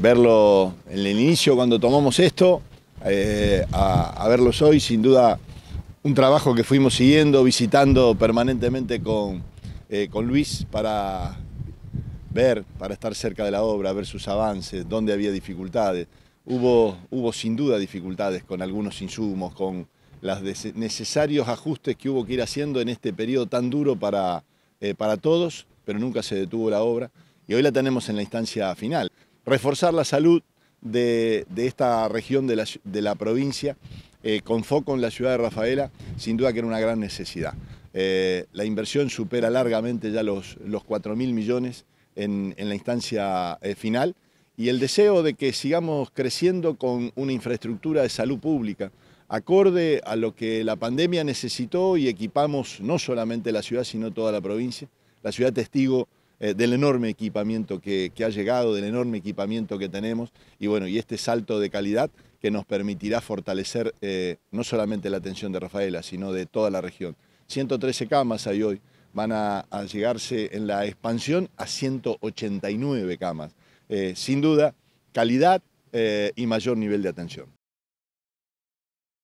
verlo en el inicio cuando tomamos esto, eh, a, verlo verlos hoy, sin duda un trabajo que fuimos siguiendo, visitando permanentemente eh, con, Luis para ver, para estar cerca de la obra, ver sus avances, dónde había dificultades. Hubo, sin duda dificultades con algunos insumos, con los necesarios ajustes que hubo que ir haciendo en este periodo tan duro eh, para todos, pero nunca se detuvo la obra y hoy la tenemos en la instancia final reforzar la salud de, esta región de la, provincia, eh, con foco en la ciudad de Rafaela, sin duda que era una gran necesidad. Eh, la inversión supera largamente ya los, los 4 mil millones en, la instancia eh, final y el deseo de que sigamos creciendo con una infraestructura de salud pública acorde a lo que la pandemia necesitó y equipamos no solamente la ciudad, sino toda la provincia. La ciudad testigo eh, del enorme equipamiento que, ha llegado, del enorme equipamiento que tenemos y bueno, y este salto de calidad que nos permitirá fortalecer eh, no solamente la atención de Rafaela, sino de toda la región. 113 camas hay hoy, van a, llegarse en la expansión a 189 camas. Eh, sin duda, calidad y mayor nivel de atención.